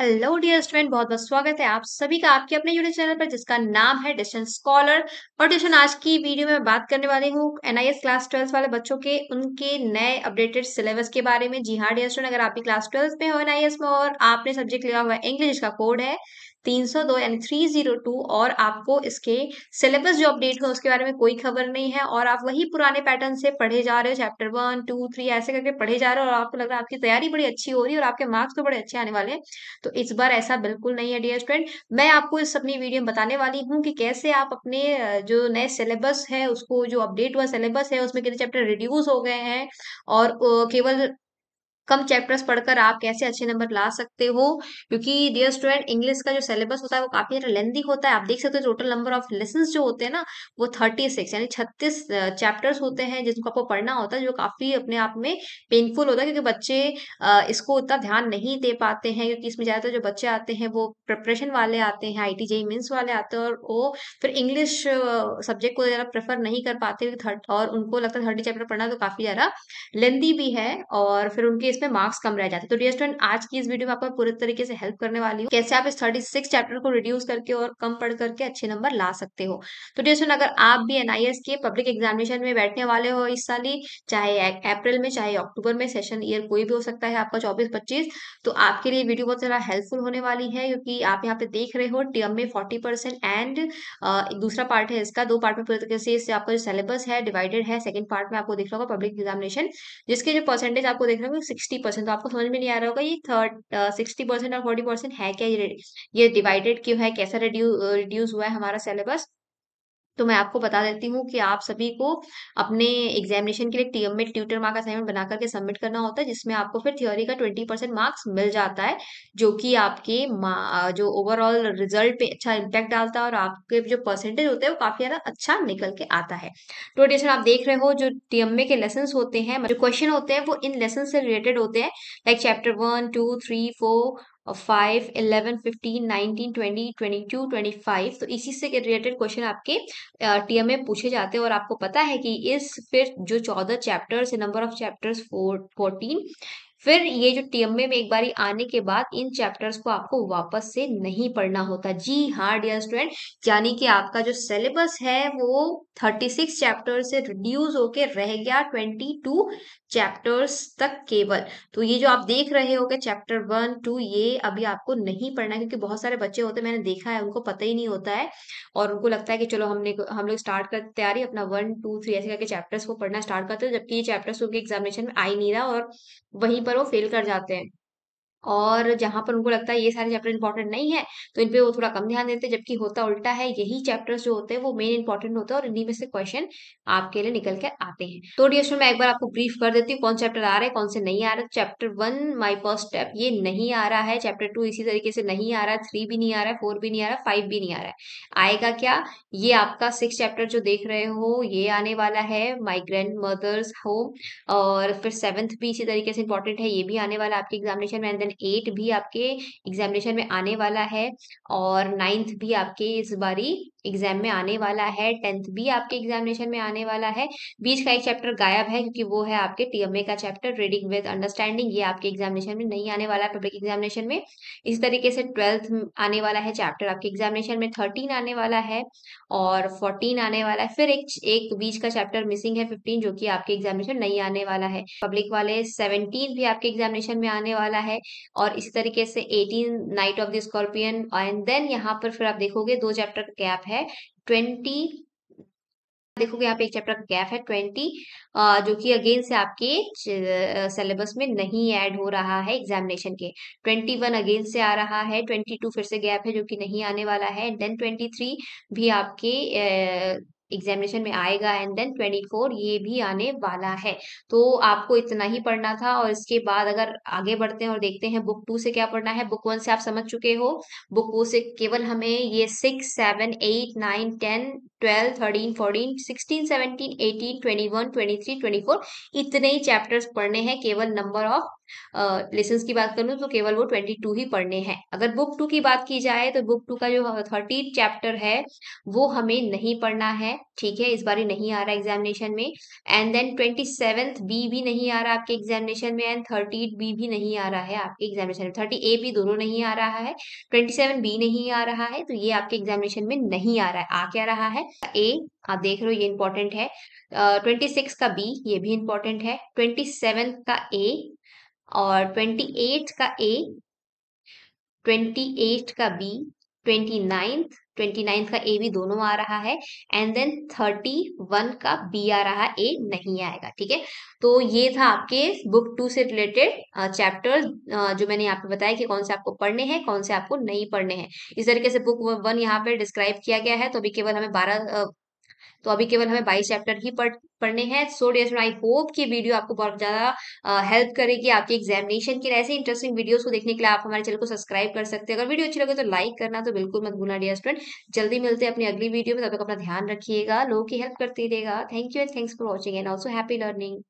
hello dear student बहुत बहुत स्वागत है आप सभी का आपके अपने यूट्यूब चैनल पर जिसका नाम है डिस्टेंस स्कॉलर और डिस्टन आज की वीडियो में बात करने वाली हूँ एनआईएस क्लास ट्वेल्थ वाले बच्चों के उनके नए अपडेटेड सिलेबस के बारे में जी हाँ डियर स्टूडेंट अगर आप भी क्लास ट्वेल्थ में हो एनआईएस में और आपने सब्जेक्ट लिया हुआ है इंग्लिश का कोड है 302 यानी 302 और आपको इसके सिलेबस जो अपडेट हो उसके बारे में कोई खबर नहीं है और आप वही पुराने पैटर्न से पढ़े जा रहे हो चैप्टर वन टू थ्री ऐसे करके पढ़े जा रहे हो और आपको लग रहा है आपकी तैयारी बड़ी अच्छी हो रही है और आपके मार्क्स तो बड़े अच्छे आने वाले हैं तो इस बार ऐसा बिल्कुल नहीं है डियर स्टूडेंट मैं आपको इस अपनी वीडियो में बताने वाली हूँ कि कैसे आप अपने जो नए सिलेबस है उसको जो अपडेट हुआ सिलेबस है उसमें कितने चैप्टर रिड्यूस हो गए हैं और केवल कम चैप्टर्स पढ़कर आप कैसे अच्छे नंबर ला सकते हो क्योंकि डियर स्टूडेंट इंग्लिश का जो सिलेबस होता है वो काफी लेंदी होता है आप देख सकते हो टोटल नंबर ऑफ लेसन जो होते हैं ना वो थर्टी सिक्स यानी छत्तीस चैप्टर्स होते हैं जिनको आपको पढ़ना होता है जो काफी अपने आप में पेनफुल होता है क्योंकि बच्चे इसको उतना ध्यान नहीं दे पाते हैं क्योंकि इसमें ज्यादातर जो बच्चे आते हैं वो प्रिपरेशन वाले आते हैं आई टी जेई मीन्स वाले आते हैं और वो फिर इंग्लिश सब्जेक्ट को ज्यादा प्रेफर नहीं कर पाते और उनको लगता है थर्टी चैप्टर पढ़ना तो काफी ज्यादा लेंदी भी है और फिर उनके में मार्क्स कम रह जाते तो डियर स्टूडेंट आज की इस वीडियो में आपको पूरे तरीके से हेल्प करने वाली हूँ कैसे आप इस थर्टी सिक्स चैप्टर को रिड्यूस करके और कम पढ़ करके अच्छे नंबर ला सकते हो तो डियर स्टूडेंट अगर आप भी एनआईएस के पब्लिक एग्जामिनेशन में बैठने वाले हो इस साल ही चाहे अप्रैल में चाहे अक्टूबर में सेशन ईयर कोई भी हो सकता है आपका चौबीस पच्चीस तो आपके लिए वीडियो बहुत ज़्यादा हेल्पफुल होने वाली है क्योंकि आप यहाँ पे देख रहे हो टीएम में फोर्टी परसेंट एंड दूसरा पार्ट है इसका दो पार्ट में पूरे तरीके से इससे आपका जो सिलेबस है डिवाइडेड है सेकंड पार्ट में आपको देख रहा होगा पब्लिक एग्जामिनेशन जिसके जो परसेंटेज आपको देख रहे हो सिक्स सिक्सटी परसेंट तो आपको समझ में नहीं आ रहा होगा ये थर्ड सिक्सटी परसेंट और फोर्टी परसेंट है क्या ये ये डिवाइडेड क्यों है कैसा रिड्यू रिड्यूस uh, हुआ है हमारा सिलेबस तो मैं आपको बता देती हूँ कि आप सभी को अपने एग्जामिनेशन के लिए टीएम में ट्यूटर मार्क असाइनमेंट बना करके सबमिट करना होता है जिसमें आपको फिर थ्योरी का ट्वेंटी परसेंट मार्क्स मिल जाता है जो कि आपके जो ओवरऑल रिजल्ट पे अच्छा इम्पैक्ट डालता है और आपके जो परसेंटेज होते हैं वो काफी ज्यादा अच्छा निकल के आता है तो डिशन आप देख रहे हो जो टीएमए के लेसन होते हैं जो क्वेश्चन होते हैं वो इन लेसन से रिलेटेड होते हैं like chapter one two three four और five eleven fifteen nineteen twenty twenty two twenty five तो इसी से रिलेटेड क्वेश्चन आपके एम में पूछे जाते हैं और आपको पता है कि इस फिर जो चौदह चैप्टर्स है number of chapters four fourteen फिर ये जो टीएमए में एक बारी आने के बाद इन चैप्टर्स को आपको वापस से नहीं पढ़ना होता जी हाँ डियर स्टूडेंट यानी कि आपका जो सिलेबस है वो 36 चैप्टर से रिड्यूस होके रह गया 22 चैप्टर्स तक केवल तो ये जो आप देख रहे हो कि चैप्टर वन टू ये अभी आपको नहीं पढ़ना क्योंकि बहुत सारे बच्चे होते मैंने देखा है उनको पता ही नहीं होता है और उनको लगता है कि चलो हमने हम लोग स्टार्ट कर तैयारी अपना वन टू थ्री ऐसे करके चैप्टर्स को पढ़ना स्टार्ट करते हैं जबकि ये चैप्टर्स उनके एग्जामिनेशन में आई नहीं रहा और वहीं पर वो फेल कर जाते हैं और जहाँ पर उनको लगता है ये सारे चैप्टर इंपॉर्टेंट नहीं है तो इन पर वो थोड़ा कम ध्यान देते हैं जबकि होता उल्टा है यही चैप्टर्स जो होते हैं वो मेन इंपॉर्टेंट होते हैं और इन्हीं में से क्वेश्चन आपके लिए निकल के आते हैं तो डियर मैं एक बार आपको ब्रीफ कर देती हूँ कौन चैप्टर आ रहा है कौन से नहीं आ रहा chapter one my first step ये नहीं आ रहा है चैप्टर टू इसी तरीके से नहीं आ रहा है थ्री भी नहीं आ रहा है फोर भी नहीं आ रहा है फाइव भी नहीं आ रहा है आएगा क्या ये आपका सिक्स चैप्टर जो देख रहे हो ये आने वाला है माई ग्रैंड मदर्स होम और फिर सेवन्थ भी इसी तरीके से इंपॉर्टेंट है ये भी आने वाला आपके एग्जामिनेशन में एंड देन एट भी आपके एग्जामिनेशन में आने वाला है और नाइन्थ भी आपके इस बारी एग्जाम में आने वाला है टेंथ भी आपके एग्जामिनेशन में आने वाला है बीच का एक चैप्टर गायब है क्योंकि वो है आपके टीएमए का चैप्टर रीडिंग विद अंडरस्टैंडिंग ये आपके एग्जामिनेशन में नहीं आने वाला है पब्लिक एग्जामिनेशन में इस तरीके से ट्वेल्थ आने वाला है चैप्टर आपके एग्जामिनेशन में थर्टीन आने वाला है और फोर्टीन आने वाला है फिर एक एक बीच का चैप्टर मिसिंग है फिफ्टीन जो की आपके एग्जामिनेशन नहीं आने वाला है पब्लिक वाले सेवनटीन भी आपके एग्जामिनेशन में आने वाला है और इसी तरीके से eighteen night of the scorpion and then यहाँ पर फिर आप देखोगे दो चैप्टर कैप है ट्वेंटी देखोगे यहाँ पे एक चैप्टर गैप है ट्वेंटी जो कि अगेन से आपके सिलेबस में नहीं ऐड हो रहा है एग्जामिनेशन के ट्वेंटी वन अगेन से आ रहा है ट्वेंटी टू फिर से गैप है जो कि नहीं आने वाला है देन ट्वेंटी थ्री भी आपके एग्जामिनेशन में आएगा एंड देन 24 ये भी आने वाला है तो आपको इतना ही पढ़ना था और इसके बाद अगर आगे बढ़ते हैं और देखते हैं बुक टू से क्या पढ़ना है बुक वन से आप समझ चुके हो बुक टू से केवल हमें ये six seven eight nine ten twelve thirteen fourteen sixteen seventeen eighteen twenty one twenty three twenty four इतने ही चैप्टर्स पढ़ने हैं केवल नंबर ऑफ लेसन की बात करूँ तो केवल वो ट्वेंटी टू ही पढ़ने हैं अगर बुक टू की बात की जाए तो बुक टू का जो थर्टी चैप्टर है वो हमें नहीं पढ़ना है ठीक है इस बार नहीं आ रहा एग्जामिनेशन में and then twenty seventh B भी नहीं आ रहा आपके एग्जामिनेशन में एंड थर्टी बी भी नहीं आ रहा है आपके एग्जामिनेशन में थर्टी ए भी दोनों नहीं आ रहा है ट्वेंटी सेवन बी नहीं आ रहा है तो ये आपके एग्जामिनेशन में नहीं आ रहा है आ क्या रहा है ए आप देख रहे हो ये इंपॉर्टेंट है ट्वेंटी सिक्स का बी ये भी इंपॉर्टेंट है ट्वेंटी सेवन का ए और ट्वेंटी एट का ए ट्वेंटी एट का B twenty ninth twenty nine का ए भी दोनों आ रहा है एंड देन थर्टी वन का बी आ रहा है ए नहीं आएगा ठीक है तो ये था आपके बुक टू से रिलेटेड चैप्टर uh, uh, जो मैंने यहाँ पे बताया कि कौन से आपको पढ़ने हैं कौन से आपको नहीं पढ़ने हैं इस तरीके से बुक वन यहाँ पे डिस्क्राइब किया गया है तो अभी केवल हमें बारह uh, तो अभी केवल हमें बाईस चैप्टर ही पढ़ पढ़ने हैं सो डेयर आई होप कि वीडियो आपको बहुत ज़्यादा हेल्प करेगी आपके एग्जामिनेशन के ऐसे इंटरेस्टिंग वीडियोस को देखने के लिए आप हमारे चैनल को सब्सक्राइब कर सकते हैं अगर वीडियो अच्छी लगे तो लाइक करना तो बिल्कुल मत भूलना डियर स्टूडेंट जल्दी मिलते हैं अपनी अगली वीडियो में तब तक अपना ध्यान रखिएगा लोगों की हेल्प करते रहेगा thank you and thanks for watching and also happy learning